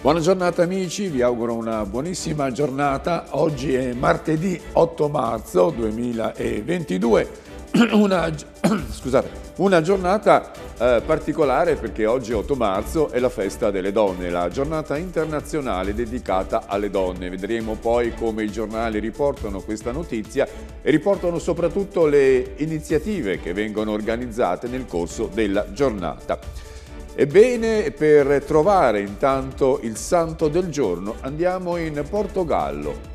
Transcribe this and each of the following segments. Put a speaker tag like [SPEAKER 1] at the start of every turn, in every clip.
[SPEAKER 1] Buona giornata amici, vi auguro una buonissima giornata. Oggi è martedì 8 marzo 2022. una, scusate, una giornata eh, particolare perché oggi 8 marzo è la festa delle donne, la giornata internazionale dedicata alle donne. Vedremo poi come i giornali riportano questa notizia e riportano soprattutto le iniziative che vengono organizzate nel corso della giornata. Ebbene, per trovare intanto il santo del giorno andiamo in Portogallo.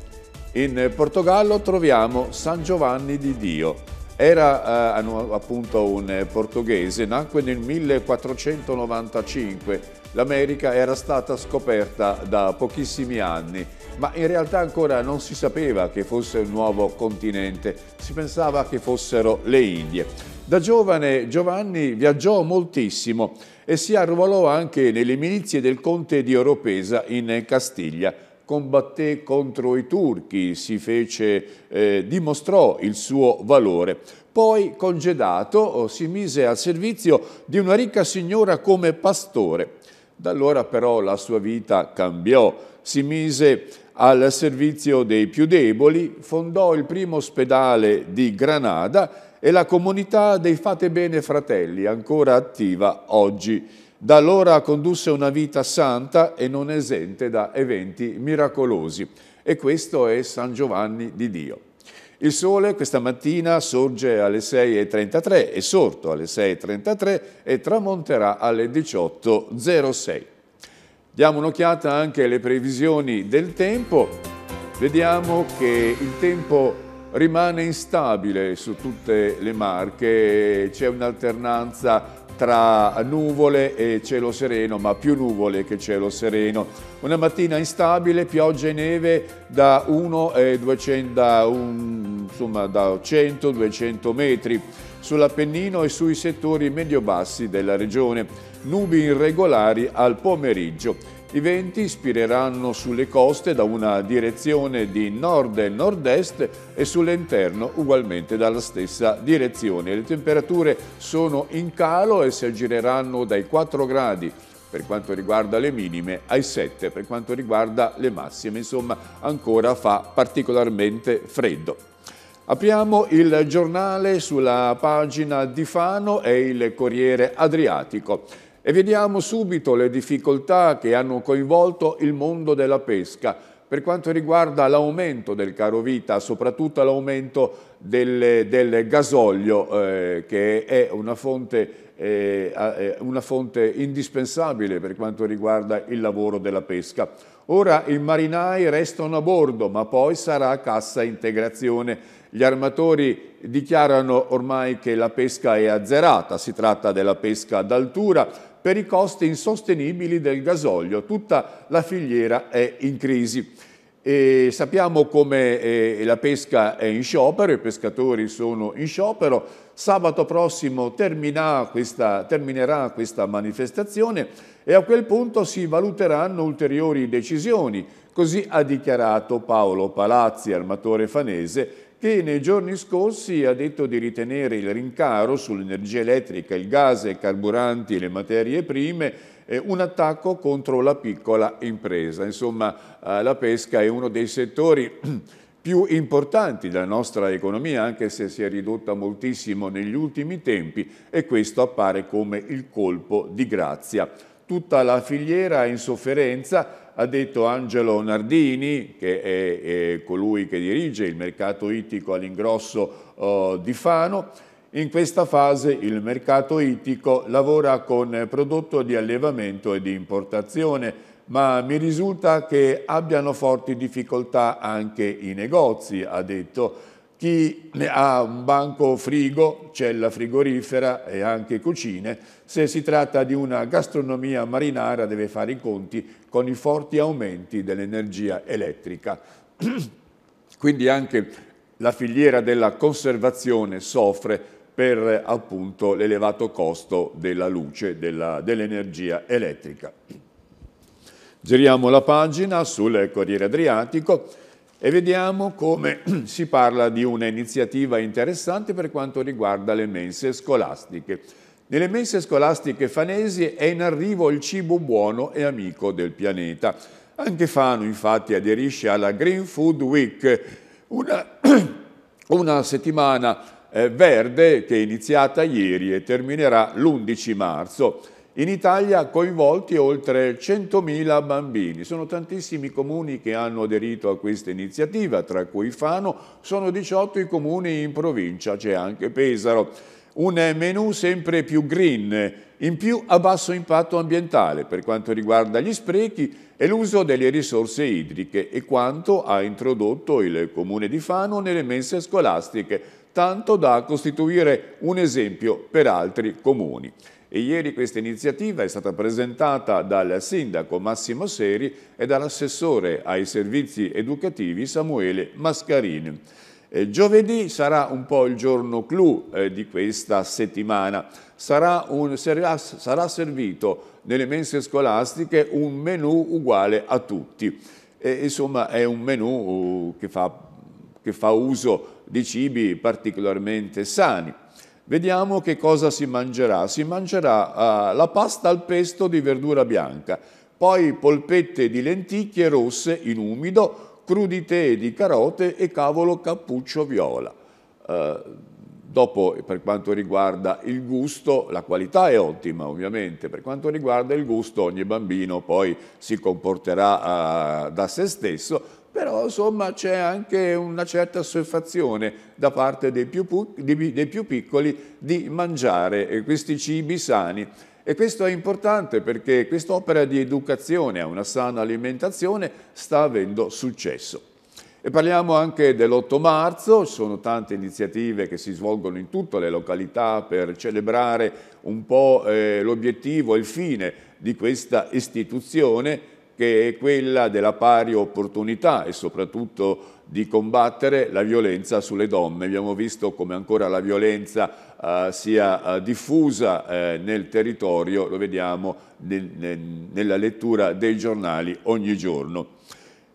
[SPEAKER 1] In Portogallo troviamo San Giovanni di Dio, era eh, appunto un eh, portoghese, nacque nel 1495. L'America era stata scoperta da pochissimi anni, ma in realtà ancora non si sapeva che fosse un nuovo continente, si pensava che fossero le Indie. Da giovane Giovanni viaggiò moltissimo e si arruolò anche nelle milizie del conte di Oropesa in Castiglia combatté contro i turchi, si fece, eh, dimostrò il suo valore. Poi, congedato, oh, si mise al servizio di una ricca signora come pastore. Da allora però la sua vita cambiò, si mise al servizio dei più deboli, fondò il primo ospedale di Granada e la comunità dei Fate Bene Fratelli, ancora attiva oggi. Da allora condusse una vita santa e non esente da eventi miracolosi. E questo è San Giovanni di Dio. Il sole questa mattina sorge alle 6.33, è sorto alle 6.33 e tramonterà alle 18.06. Diamo un'occhiata anche alle previsioni del tempo. Vediamo che il tempo rimane instabile su tutte le marche, c'è un'alternanza tra nuvole e cielo sereno, ma più nuvole che cielo sereno. Una mattina instabile, piogge e neve da, da 100-200 metri sull'Appennino e sui settori medio-bassi della regione. Nubi irregolari al pomeriggio. I venti spireranno sulle coste da una direzione di nord e nord-est e sull'interno ugualmente dalla stessa direzione. Le temperature sono in calo e si aggireranno dai 4 gradi per quanto riguarda le minime, ai 7 per quanto riguarda le massime. Insomma, ancora fa particolarmente freddo. Apriamo il giornale sulla pagina di Fano e il Corriere Adriatico. E vediamo subito le difficoltà che hanno coinvolto il mondo della pesca per quanto riguarda l'aumento del caro vita, soprattutto l'aumento del, del, gasolio, eh, che è una fonte, eh, eh, una fonte indispensabile per quanto riguarda il lavoro della pesca. Ora i marinai restano a bordo, ma poi sarà cassa integrazione gli armatori dichiarano ormai che la pesca è azzerata, si tratta della pesca d'altura, per i costi insostenibili del gasolio, tutta la filiera è in crisi. E sappiamo come eh, la pesca è in sciopero, i pescatori sono in sciopero, sabato prossimo termina questa, terminerà questa manifestazione e a quel punto si valuteranno ulteriori decisioni, così ha dichiarato Paolo Palazzi, armatore fanese, che nei giorni scorsi ha detto di ritenere il rincaro sull'energia elettrica, il gas, i carburanti e le materie prime eh, un attacco contro la piccola impresa. Insomma, eh, la pesca è uno dei settori più importanti della nostra economia, anche se si è ridotta moltissimo negli ultimi tempi, e questo appare come il colpo di grazia. Tutta la filiera è in sofferenza, ha detto Angelo Nardini, che è, è colui che dirige il mercato ittico all'ingrosso oh, di Fano, in questa fase il mercato ittico lavora con prodotto di allevamento e di importazione, ma mi risulta che abbiano forti difficoltà anche i negozi, ha detto chi ha un banco frigo, cella frigorifera e anche cucine, se si tratta di una gastronomia marinara deve fare i conti con i forti aumenti dell'energia elettrica. Quindi anche la filiera della conservazione soffre per appunto l'elevato costo della luce, dell'energia dell elettrica. Giriamo la pagina sul Corriere Adriatico e vediamo come si parla di un'iniziativa interessante per quanto riguarda le mense scolastiche. Nelle mense scolastiche fanesi è in arrivo il cibo buono e amico del pianeta. Anche Fano infatti aderisce alla Green Food Week, una, una settimana eh, verde che è iniziata ieri e terminerà l'11 marzo. In Italia coinvolti oltre 100.000 bambini. Sono tantissimi i comuni che hanno aderito a questa iniziativa, tra cui Fano, sono 18 i comuni in provincia, c'è anche Pesaro. Un menù sempre più green, in più a basso impatto ambientale per quanto riguarda gli sprechi e l'uso delle risorse idriche e quanto ha introdotto il comune di Fano nelle mense scolastiche, tanto da costituire un esempio per altri comuni. E ieri questa iniziativa è stata presentata dal sindaco Massimo Seri e dall'assessore ai servizi educativi Samuele Mascarini. Eh, giovedì sarà un po' il giorno clou eh, di questa settimana. Sarà, un, sarà, servito nelle mense scolastiche un menù uguale a tutti. Eh, insomma, è un menù uh, che fa, che fa uso di cibi particolarmente sani. Vediamo che cosa si mangerà. Si mangerà eh, la pasta al pesto di verdura bianca, poi polpette di lenticchie rosse in umido, crudité di carote e cavolo cappuccio viola. Eh, Dopo, per quanto riguarda il gusto, la qualità è ottima ovviamente, per quanto riguarda il gusto ogni bambino poi si comporterà eh, da se stesso, però insomma c'è anche una certa assuefazione da parte dei più, dei, dei più piccoli di mangiare eh, questi cibi sani. E questo è importante perché quest'opera di educazione a una sana alimentazione sta avendo successo. E parliamo anche dell'8 marzo, ci sono tante iniziative che si svolgono in tutte le località per celebrare un po' eh, l'obiettivo e il fine di questa istituzione che è quella della pari opportunità e soprattutto di combattere la violenza sulle donne. Abbiamo visto come ancora la violenza eh, sia eh, diffusa eh, nel territorio, lo vediamo nel, nel, nella lettura dei giornali ogni giorno.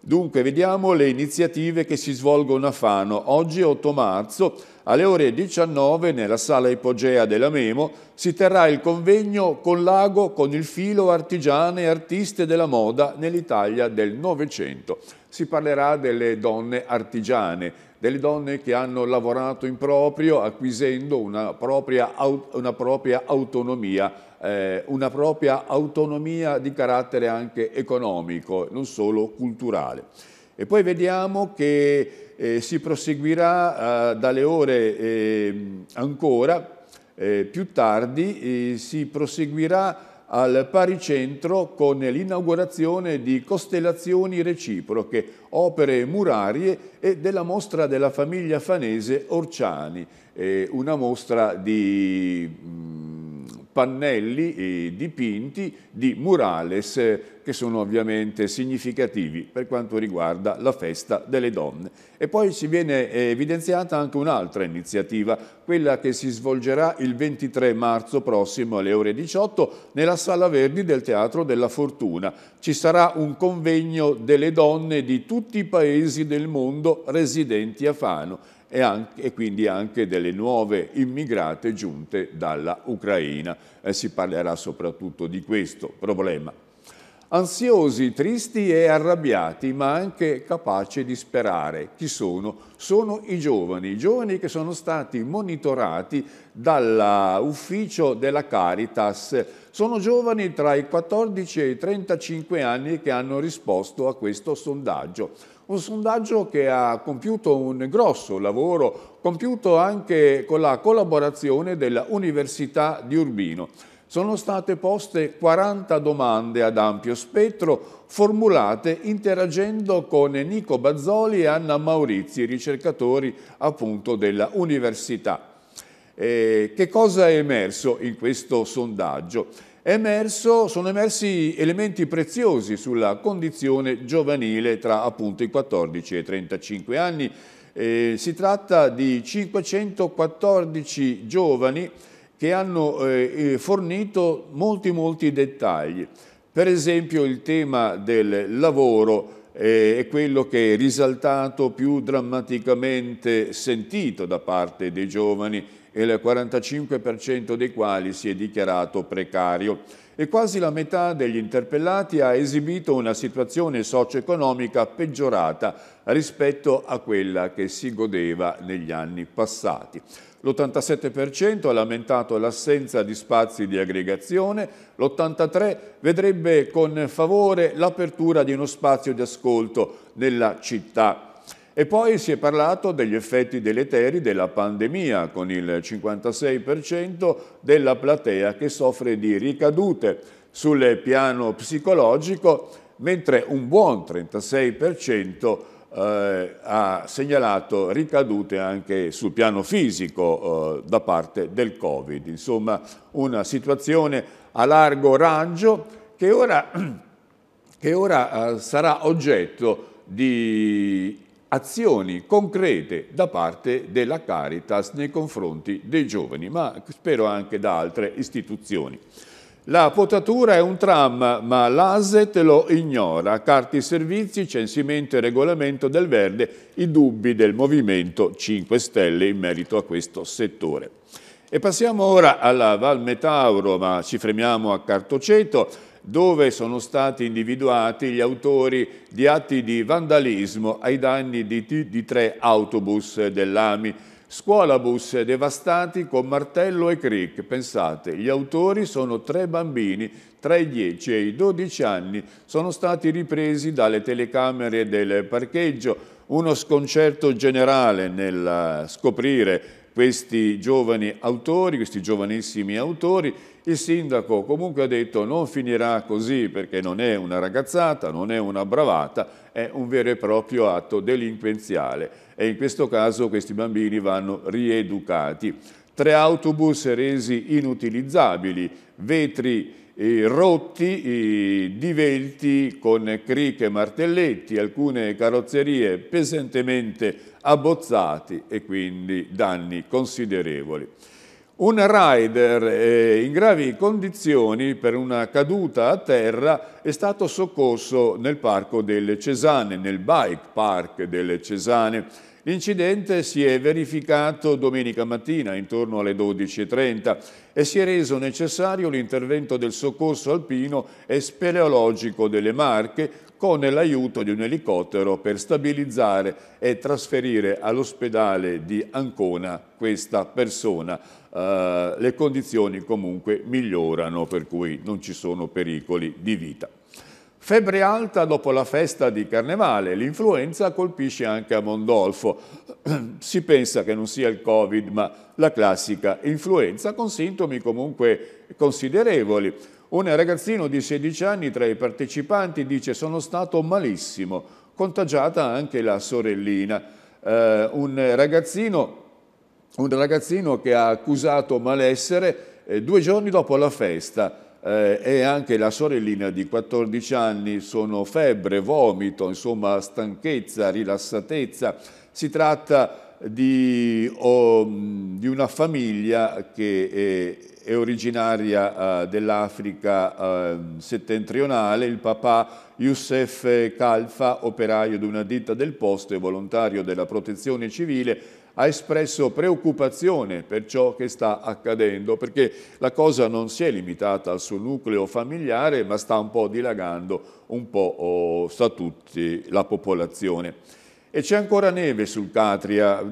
[SPEAKER 1] Dunque vediamo le iniziative che si svolgono a Fano. Oggi 8 marzo alle ore 19 nella sala ipogea della Memo si terrà il convegno con l'ago con il filo artigiane e artiste della moda nell'Italia del Novecento. Si parlerà delle donne artigiane, delle donne che hanno lavorato in proprio acquisendo una propria, una propria autonomia, eh, una propria autonomia di carattere anche economico, non solo culturale. E poi vediamo che eh, si proseguirà eh, dalle ore ehm, eh, ancora più tardi, si proseguirà al paricentro con l'inaugurazione di Costellazioni Reciproche, opere murarie e della mostra della famiglia fanese Orciani, eh, una mostra di... Mh, mm, pannelli eh, dipinti di murales eh, che sono ovviamente significativi per quanto riguarda la festa delle donne. E poi ci viene eh, evidenziata anche un'altra iniziativa, quella che si svolgerà il 23 marzo prossimo alle ore 18 nella Sala Verdi del Teatro della Fortuna. Ci sarà un convegno delle donne di tutti i paesi del mondo residenti a Fano e, anche, e, quindi anche delle nuove immigrate giunte dalla Ucraina. Eh, si parlerà soprattutto di questo problema. Ansiosi, tristi e arrabbiati, ma anche capaci di sperare. Chi sono? Sono i giovani, i giovani che sono stati monitorati dall'ufficio della Caritas. Sono giovani tra i 14 e i 35 anni che hanno risposto a questo sondaggio un sondaggio che ha compiuto un grosso lavoro, compiuto anche con la collaborazione dell'Università di Urbino. Sono state poste 40 domande ad ampio spettro, formulate interagendo con Nico Bazzoli e Anna Maurizi, ricercatori appunto dell'Università. Eh, che cosa è emerso in questo sondaggio? emerso, sono emersi elementi preziosi sulla condizione giovanile tra appunto i 14 e i 35 anni. Eh, si tratta di 514 giovani che hanno eh, eh, fornito molti molti dettagli. Per esempio il tema del lavoro eh, è quello che è risaltato più drammaticamente sentito da parte dei giovani il 45% dei quali si è dichiarato precario e quasi la metà degli interpellati ha esibito una situazione socio-economica peggiorata rispetto a quella che si godeva negli anni passati. L'87% ha lamentato l'assenza di spazi di aggregazione, l'83% vedrebbe con favore l'apertura di uno spazio di ascolto nella città e poi si è parlato degli effetti deleteri della pandemia, con il 56% della platea che soffre di ricadute sul piano psicologico, mentre un buon 36% eh, ha segnalato ricadute anche sul piano fisico eh, da parte del Covid. Insomma, una situazione a largo raggio che ora, che ora eh, sarà oggetto di azioni concrete da parte della Caritas nei confronti dei giovani, ma spero anche da altre istituzioni. La potatura è un tram, ma l'ASET lo ignora. Carti servizi, censimento e regolamento del verde, i dubbi del Movimento 5 Stelle in merito a questo settore. E passiamo ora alla Val Metauro, ma ci fremiamo a Cartoceto, dove sono stati individuati gli autori di atti di vandalismo ai danni di, di tre autobus dell'AMI, scuolabus devastati con martello e cric. Pensate, gli autori sono tre bambini tra i 10 e i 12 anni, sono stati ripresi dalle telecamere del parcheggio. Uno sconcerto generale nel scoprire questi giovani autori, questi giovanissimi autori il sindaco comunque ha detto non finirà così perché non è una ragazzata, non è una bravata, è un vero e proprio atto delinquenziale e in questo caso questi bambini vanno rieducati. Tre autobus resi inutilizzabili, vetri eh, rotti, eh, divelti con criche e martelletti, alcune carrozzerie pesantemente abbozzate e quindi danni considerevoli. Un rider eh, in gravi condizioni per una caduta a terra è stato soccorso nel parco delle Cesane, nel bike park delle Cesane. L'incidente si è verificato domenica mattina intorno alle 12.30 e si è reso necessario l'intervento del soccorso alpino e speleologico delle Marche con l'aiuto di un elicottero per stabilizzare e trasferire all'ospedale di Ancona questa persona. Eh, le condizioni comunque migliorano, per cui non ci sono pericoli di vita. Febbre alta dopo la festa di Carnevale, l'influenza colpisce anche a Mondolfo. Si pensa che non sia il Covid, ma la classica influenza con sintomi comunque considerevoli. Un ragazzino di 16 anni tra i partecipanti dice sono stato malissimo, contagiata anche la sorellina. Eh, un ragazzino un ragazzino che ha accusato malessere eh, due giorni dopo la festa eh, e anche la sorellina di 14 anni sono febbre, vomito, insomma stanchezza, rilassatezza. Si tratta di, oh, di una famiglia che è, è originaria eh, dell'Africa eh, settentrionale, il papà Youssef Kalfa, operaio di una ditta del posto e volontario della protezione civile, ha espresso preoccupazione per ciò che sta accadendo, perché la cosa non si è limitata al suo nucleo familiare, ma sta un po' dilagando un po' oh, sta tutta la popolazione. E c'è ancora neve sul Catria,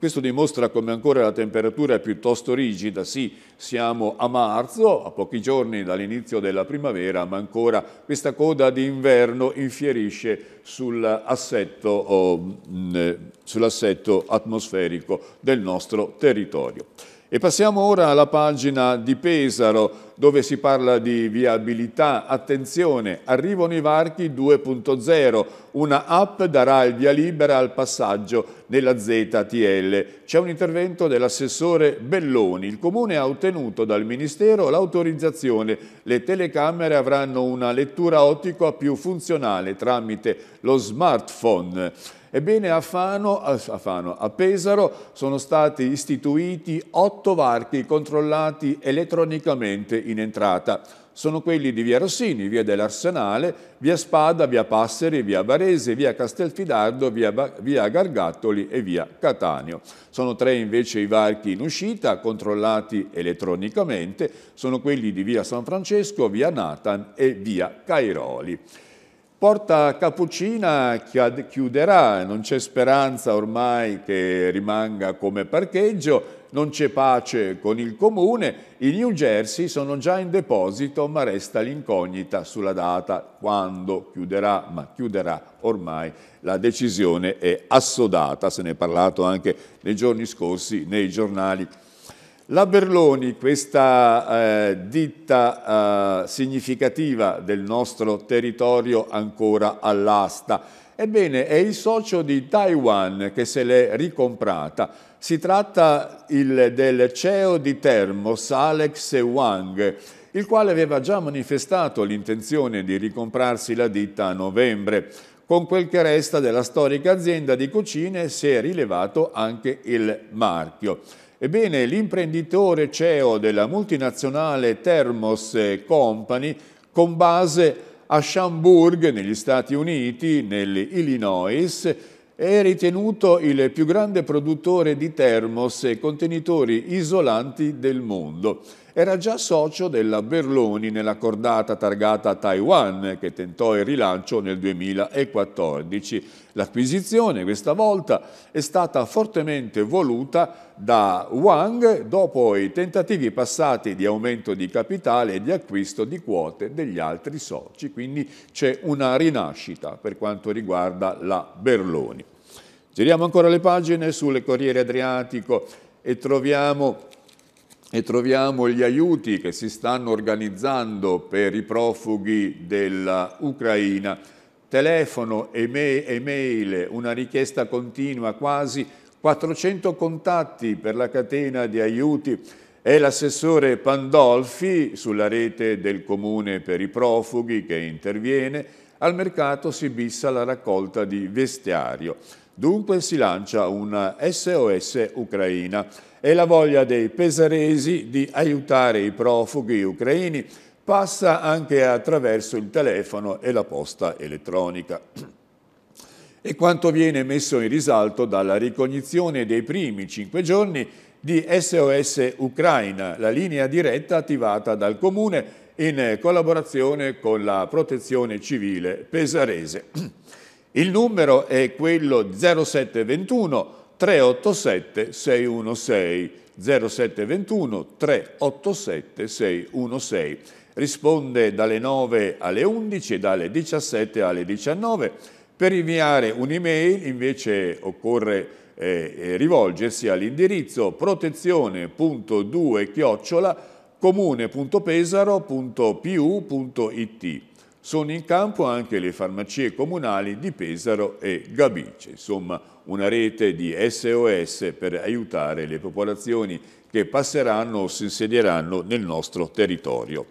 [SPEAKER 1] questo dimostra come ancora la temperatura è piuttosto rigida, sì siamo a marzo, a pochi giorni dall'inizio della primavera, ma ancora questa coda d'inverno infierisce sull'assetto oh, eh, sull atmosferico del nostro territorio. E passiamo ora alla pagina di Pesaro, dove si parla di viabilità. Attenzione, arrivano i varchi 2.0, una app darà il via libera al passaggio nella ZTL. C'è un intervento dell'assessore Belloni. Il Comune ha ottenuto dal Ministero l'autorizzazione. Le telecamere avranno una lettura ottica più funzionale tramite lo smartphone. Ebbene a, Fano, a, Fano, a Pesaro sono stati istituiti otto varchi controllati elettronicamente in entrata sono quelli di via Rossini, via dell'Arsenale, via Spada, via Passeri, via Varese, via Castelfidardo, via, via, Gargattoli e via Catania. Sono tre invece i varchi in uscita, controllati elettronicamente, sono quelli di via San Francesco, via Nathan e via Cairoli. Porta Cappuccina chiuderà, non c'è speranza ormai che rimanga come parcheggio, non c'è pace con il comune, i New Jersey sono già in deposito ma resta l'incognita sulla data quando chiuderà, ma chiuderà ormai, la decisione è assodata, se ne è parlato anche nei giorni scorsi nei giornali la Berloni, questa eh, ditta eh, significativa del nostro territorio ancora all'asta, ebbene è il socio di Taiwan che se l'è ricomprata. Si tratta il, del CEO di Termos, Alex Wang, il quale aveva già manifestato l'intenzione di ricomprarsi la ditta a novembre. Con quel che resta della storica azienda di cucine si è rilevato anche il marchio. Ebbene, l'imprenditore CEO della multinazionale Thermos Company, con base a Schaumburg, negli Stati Uniti, nell'Illinois, è ritenuto il più grande produttore di termos e contenitori isolanti del mondo era già socio della Berloni nella cordata targata Taiwan che tentò il rilancio nel 2014. L'acquisizione questa volta è stata fortemente voluta da Wang dopo i tentativi passati di aumento di capitale e di acquisto di quote degli altri soci, quindi c'è una rinascita per quanto riguarda la Berloni. Giriamo ancora le pagine sul Corriere Adriatico e troviamo e troviamo gli aiuti che si stanno organizzando per i profughi dell'Ucraina. Telefono, email, una richiesta continua, quasi 400 contatti per la catena di aiuti. È l'assessore Pandolfi sulla rete del Comune per i profughi che interviene. Al mercato si bissa la raccolta di vestiario. Dunque si lancia una SOS Ucraina e la voglia dei pesaresi di aiutare i profughi ucraini passa anche attraverso il telefono e la posta elettronica. E quanto viene messo in risalto dalla ricognizione dei primi cinque giorni di SOS Ucraina, la linea diretta attivata dal Comune in collaborazione con la protezione civile pesarese. Il numero è quello 0721 387 616 0721 387 616. Risponde dalle 9 alle 11 e dalle 17 alle 19. Per inviare un'email invece occorre eh, eh rivolgersi all'indirizzo protezione.2 chiocciola comune.pesaro.pu.it. Sono in campo anche le farmacie comunali di Pesaro e Gabice, insomma una rete di SOS per aiutare le popolazioni che passeranno o si insedieranno nel nostro territorio.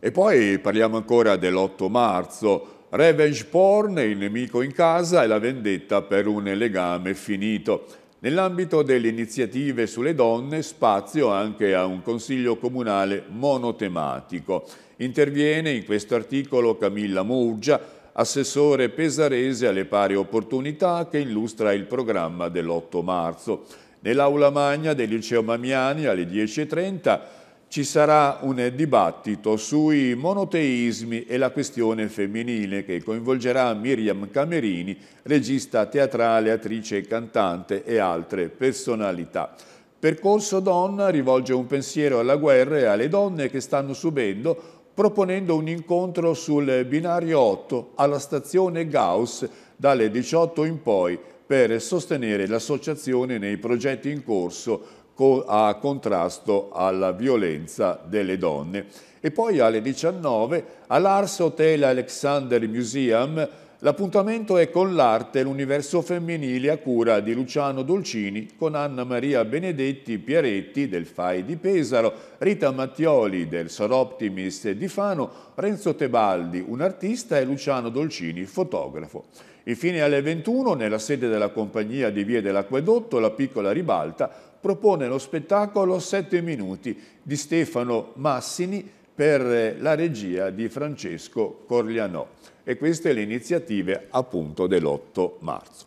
[SPEAKER 1] E poi parliamo ancora dell'8 marzo, Revenge porn, il nemico in casa e la vendetta per un legame finito. Nell'ambito delle iniziative sulle donne spazio anche a un consiglio comunale monotematico Interviene in questo articolo Camilla Muggia, assessore pesarese alle pari opportunità che illustra il programma dell'8 marzo. Nell'aula magna del liceo Mamiani alle 10.30 ci sarà un dibattito sui monoteismi e la questione femminile che coinvolgerà Miriam Camerini, regista teatrale, attrice e cantante e altre personalità. Percorso Donna rivolge un pensiero alla guerra e alle donne che stanno subendo proponendo un incontro sul binario 8 alla stazione Gauss dalle 18 in poi per sostenere l'associazione nei progetti in corso a contrasto alla violenza delle donne. E poi alle 19 all'Ars Hotel Alexander Museum L'appuntamento è con l'arte e l'universo femminile a cura di Luciano Dolcini con Anna Maria Benedetti Pieretti del FAI di Pesaro, Rita Mattioli del Soroptimist di Fano, Renzo Tebaldi, un artista, e Luciano Dolcini, fotografo. Infine alle 21, nella sede della compagnia di Vie dell'Acquedotto, la piccola ribalta propone lo spettacolo 7 minuti di Stefano Massini per la regia di Francesco Corlianò e queste le iniziative appunto dell'8 marzo.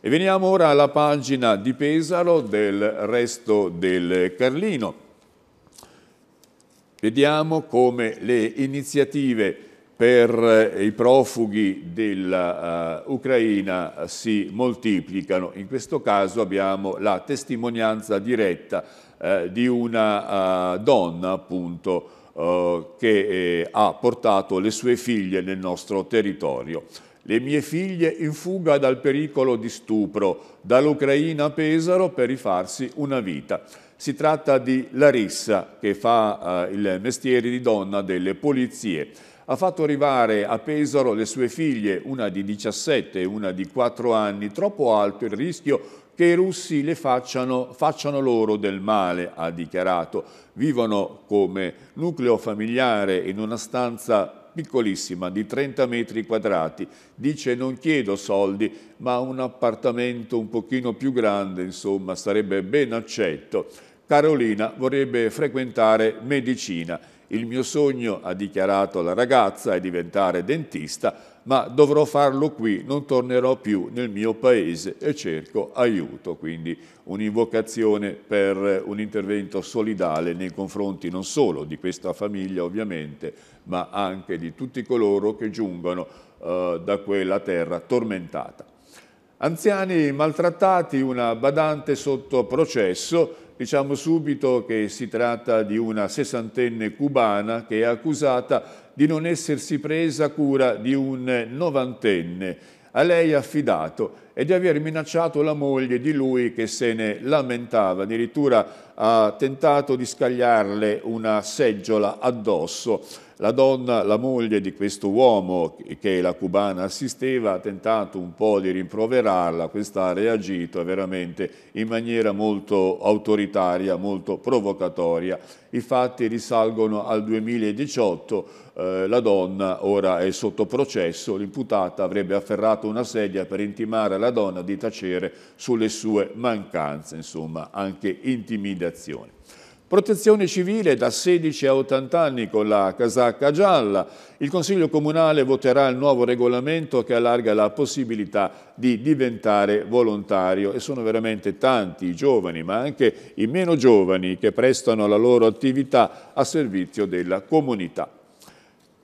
[SPEAKER 1] E veniamo ora alla pagina di Pesaro del resto del Carlino. Vediamo come le iniziative per eh, i profughi dell'Ucraina eh, si moltiplicano. In questo caso abbiamo la testimonianza diretta eh, di una donna appunto eh, che eh, ha portato le sue figlie nel nostro territorio. Le mie figlie in fuga dal pericolo di stupro, dall'Ucraina a Pesaro per rifarsi una vita. Si tratta di Larissa, che fa eh, il mestiere di donna delle polizie. Ha fatto arrivare a Pesaro le sue figlie, una di 17 e una di 4 anni. Troppo alto il rischio che i russi le facciano, facciano loro del male, ha dichiarato. Vivono come nucleo familiare in una stanza piccolissima di 30 metri quadrati. Dice non chiedo soldi, ma un appartamento un pochino più grande, insomma, sarebbe ben accetto. Carolina vorrebbe frequentare medicina. Il mio sogno, ha dichiarato la ragazza, è diventare dentista, ma dovrò farlo qui, non tornerò più nel mio paese e cerco aiuto. Quindi un'invocazione per un intervento solidale nei confronti non solo di questa famiglia ovviamente, ma anche di tutti coloro che giungono eh, da quella terra tormentata. Anziani maltrattati, una badante sotto processo, diciamo subito che si tratta di una sessantenne cubana che è accusata di non essersi presa cura di un novantenne a lei affidato e di aver minacciato la moglie di lui che se ne lamentava, addirittura ha tentato di scagliarle una seggiola addosso. La donna, la moglie di questo uomo che la cubana assisteva, ha tentato un po' di rimproverarla, questa ha reagito veramente in maniera molto autoritaria, molto provocatoria. I fatti risalgono al 2018, eh, la donna ora è sotto processo, l'imputata avrebbe afferrato una sedia per intimare alla donna di tacere sulle sue mancanze, insomma anche intimidazioni. Protezione civile da 16 a 80 anni con la casacca gialla. Il Consiglio Comunale voterà il nuovo regolamento che allarga la possibilità di diventare volontario e sono veramente tanti i giovani, ma anche i meno giovani che prestano la loro attività a servizio della comunità.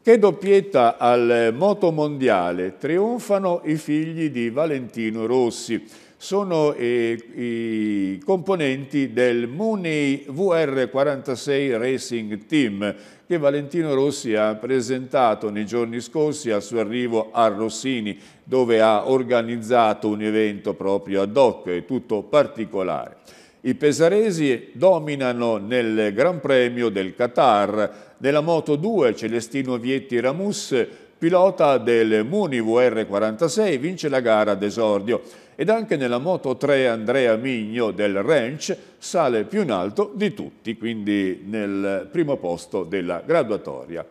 [SPEAKER 1] Che doppietta al moto mondiale trionfano i figli di Valentino Rossi sono eh, i componenti del Mooney VR46 Racing Team che Valentino Rossi ha presentato nei giorni scorsi al suo arrivo a Rossini dove ha organizzato un evento proprio ad hoc e tutto particolare. I pesaresi dominano nel Gran Premio del Qatar, nella Moto 2 Celestino Vietti Ramus pilota del Muni VR46, vince la gara d'esordio ed anche nella Moto 3 Andrea Migno del Ranch sale più in alto di tutti, quindi nel primo posto della graduatoria.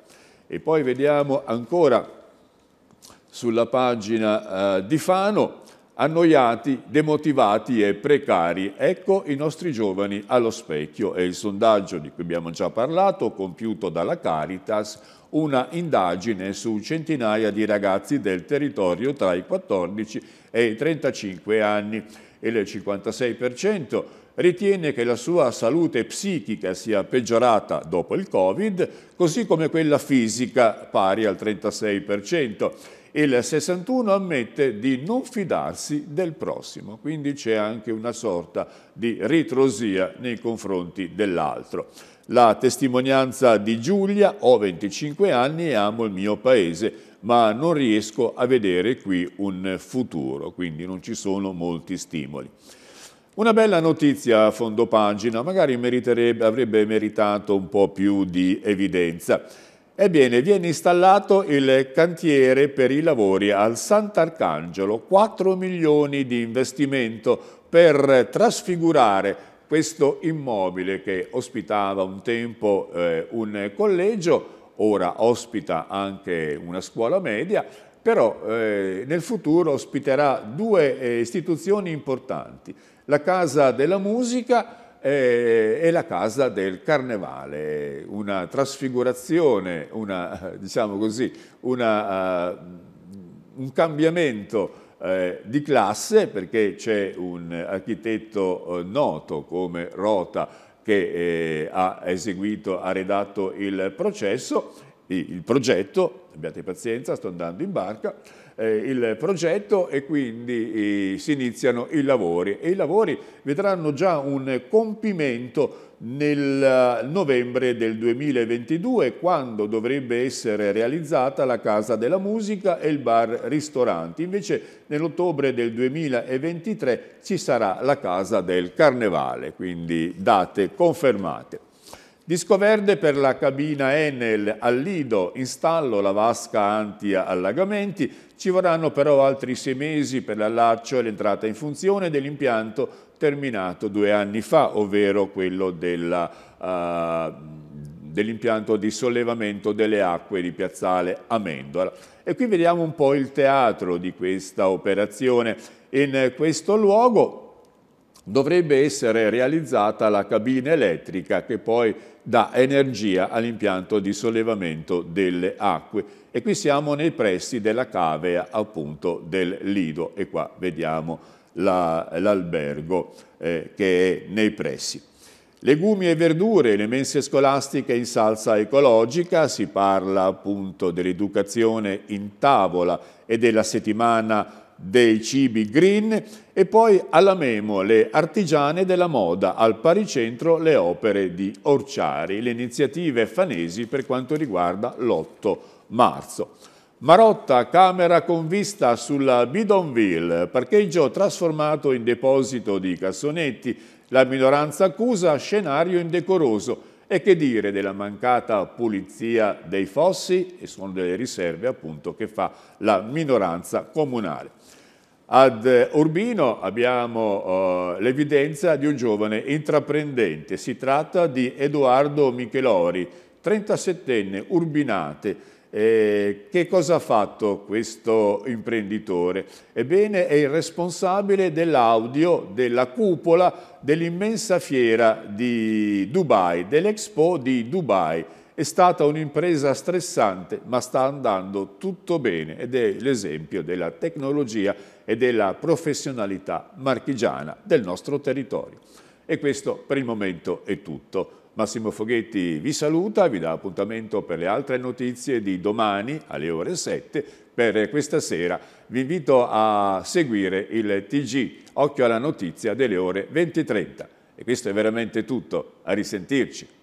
[SPEAKER 1] E poi vediamo ancora sulla pagina eh, di Fano, annoiati, demotivati e precari. Ecco i nostri giovani allo specchio. È il sondaggio di cui abbiamo già parlato, compiuto dalla Caritas, una indagine su centinaia di ragazzi del territorio tra i 14 e i 35 anni. Il 56% ritiene che la sua salute psichica sia peggiorata dopo il Covid, così come quella fisica, pari al 36%. Il 61% ammette di non fidarsi del prossimo, quindi c'è anche una sorta di ritrosia nei confronti dell'altro la testimonianza di Giulia, ho 25 anni e amo il mio paese, ma non riesco a vedere qui un futuro, quindi non ci sono molti stimoli. Una bella notizia a fondo pagina, magari avrebbe meritato un po' più di evidenza. Ebbene, viene installato il cantiere per i lavori al Sant'Arcangelo, 4 milioni di investimento per trasfigurare questo immobile che ospitava un tempo eh, un collegio, ora ospita anche una scuola media, però eh, nel futuro ospiterà due eh, istituzioni importanti, la Casa della Musica eh, e la Casa del Carnevale, una trasfigurazione, una, diciamo così, una, uh, un cambiamento eh, di classe perché c'è un architetto eh, noto come Rota che eh, ha eseguito, ha redatto il processo, il, il progetto, abbiate pazienza, sto andando in barca, eh, il progetto e quindi eh, si iniziano i lavori e i lavori vedranno già un compimento nel eh, novembre del 2022 quando dovrebbe essere realizzata la Casa della Musica e il bar Ristorante. Invece nell'ottobre del 2023 ci sarà la Casa del Carnevale, quindi date confermate. Disco verde per la cabina Enel al Lido, installo la vasca anti-allagamenti, ci vorranno però altri sei mesi per l'allaccio e l'entrata in funzione dell'impianto terminato due anni fa, ovvero quello ah, dell'impianto uh, dell di sollevamento delle acque di Piazzale Amendola. E qui vediamo un po' il teatro di questa operazione. In questo luogo dovrebbe essere realizzata la cabina elettrica che poi dà energia all'impianto di sollevamento delle acque. E qui siamo nei pressi della cavea appunto del Lido e qua vediamo l'albergo eh, che è nei pressi. Legumi e verdure, le mense scolastiche in salsa ecologica, si parla appunto dell'educazione in tavola e della settimana dei cibi green e poi alla Memo le artigiane della moda, al Paricentro le opere di Orciari, le iniziative fanesi per quanto riguarda l'8 marzo. Marotta, camera con vista sulla Bidonville, parcheggio trasformato in deposito di cassonetti, la minoranza accusa scenario indecoroso e che dire della mancata pulizia dei fossi e sono delle riserve appunto che fa la minoranza comunale. Ad eh, Urbino abbiamo eh, l'evidenza di un giovane intraprendente, si tratta di Edoardo Michelori, 37enne, urbinate, eh, che cosa ha fatto questo imprenditore? Ebbene, è il responsabile dell'audio della cupola dell'immensa fiera di Dubai, dell'Expo di Dubai. È stata un'impresa stressante, ma sta andando tutto bene ed è l'esempio della tecnologia e della professionalità marchigiana del nostro territorio. E questo per il momento è tutto. Massimo Foghetti vi saluta, vi dà appuntamento per le altre notizie di domani alle ore 7. Per questa sera vi invito a seguire il TG Occhio alla notizia delle ore 20.30. E questo è veramente tutto, a risentirci.